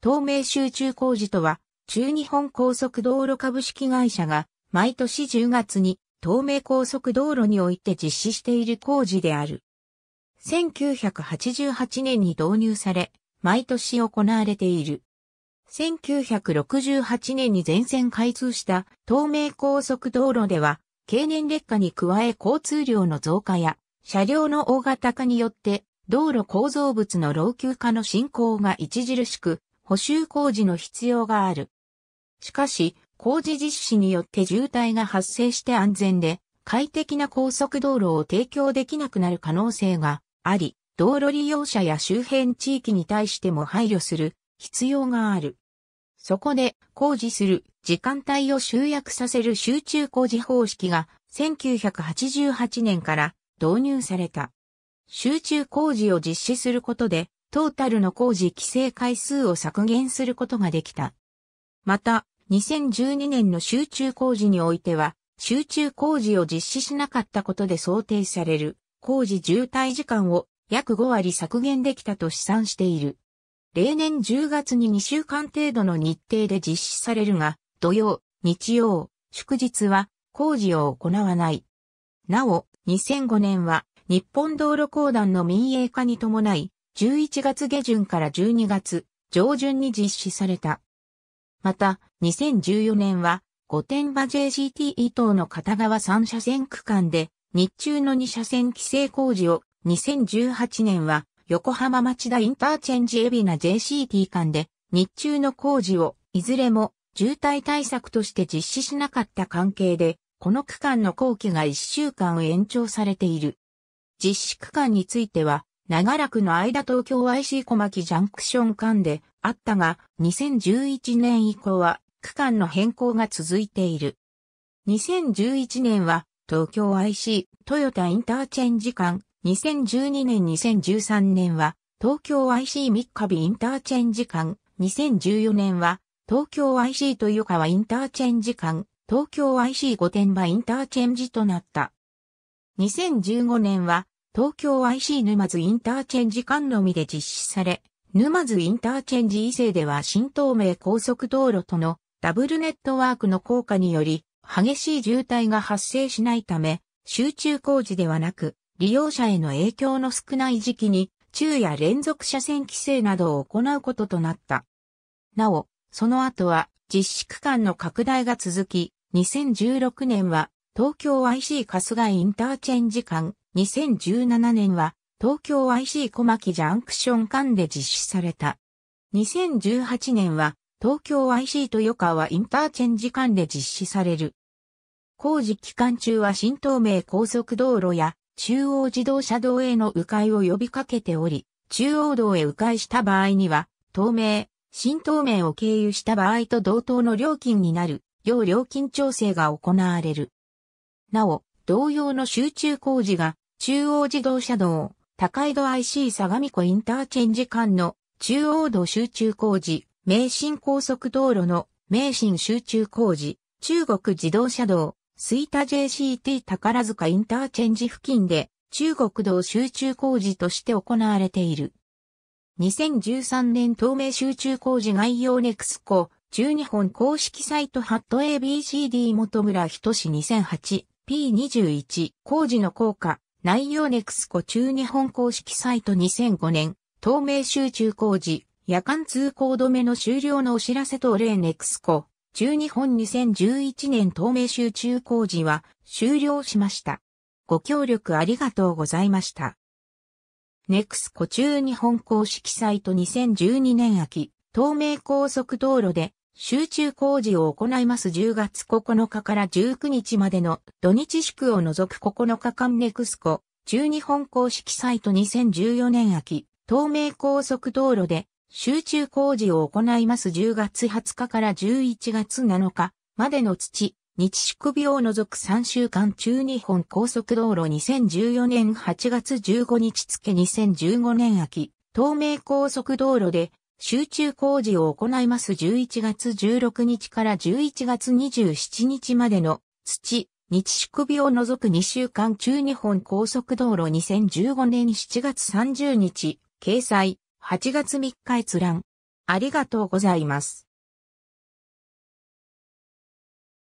東名集中工事とは、中日本高速道路株式会社が、毎年10月に、東名高速道路において実施している工事である。1988年に導入され、毎年行われている。1968年に全線開通した東名高速道路では、経年劣化に加え交通量の増加や、車両の大型化によって、道路構造物の老朽化の進行が著しく、補修工事の必要がある。しかし、工事実施によって渋滞が発生して安全で快適な高速道路を提供できなくなる可能性があり、道路利用者や周辺地域に対しても配慮する必要がある。そこで工事する時間帯を集約させる集中工事方式が1988年から導入された。集中工事を実施することでトータルの工事規制回数を削減することができた。また、2012年の集中工事においては、集中工事を実施しなかったことで想定される工事渋滞時間を約5割削減できたと試算している。例年10月に2週間程度の日程で実施されるが、土曜、日曜、祝日は工事を行わない。なお、2005年は日本道路公団の民営化に伴い、11月下旬から12月上旬に実施された。また、2014年は、御殿場 JCTE 等の片側3車線区間で、日中の2車線規制工事を、2018年は、横浜町田インターチェンジ海老名 JCT 間で、日中の工事を、いずれも、渋滞対策として実施しなかった関係で、この区間の工期が1週間延長されている。実施区間については、長らくの間東京 IC 小牧ジャンクション間であったが、2011年以降は区間の変更が続いている。2011年は東京 IC トヨタインターチェンジ間、2012年2013年は東京 IC 三日日インターチェンジ間、2014年は東京 IC 豊川インターチェンジ間、東京 IC 御殿場インターチェンジとなった。2015年は東京 IC 沼津インターチェンジ間のみで実施され、沼津インターチェンジ以前では新東名高速道路とのダブルネットワークの効果により、激しい渋滞が発生しないため、集中工事ではなく、利用者への影響の少ない時期に、昼夜連続車線規制などを行うこととなった。なお、その後は実施区間の拡大が続き、2016年は東京 IC 春日インターチェンジ間2017年は東京 IC 小牧ジャンクション間で実施された。2018年は東京 IC 豊川インターチェンジ間で実施される。工事期間中は新東名高速道路や中央自動車道への迂回を呼びかけており、中央道へ迂回した場合には、東名、新東名を経由した場合と同等の料金になる、要料金調整が行われる。なお、同様の集中工事が中央自動車道、高井戸 IC 相模湖インターチェンジ間の中央道集中工事、名神高速道路の名神集中工事、中国自動車道、吹田 JCT 宝塚インターチェンジ付近で中国道集中工事として行われている。2013年東名集中工事概要ネクスコ、中日本公式サイトハット ABCD 元村人志 2008P21 工事の効果内容ネクスコ中日本公式サイト2005年、東名集中工事、夜間通行止めの終了のお知らせと例ネクスコ中日本2011年東名集中工事は終了しました。ご協力ありがとうございました。ネクスコ中日本公式サイト2012年秋、東名高速道路で集中工事を行います10月9日から19日までの土日祝を除く9日間ネクスコ中日本公式サイト2014年秋東名高速道路で集中工事を行います10月20日から11月7日までの土日祝日を除く3週間中日本高速道路2014年8月15日付2015年秋東名高速道路で集中工事を行います11月16日から11月27日までの土、日宿日を除く2週間中日本高速道路2015年7月30日、掲載、8月3日閲覧。ありがとうございます。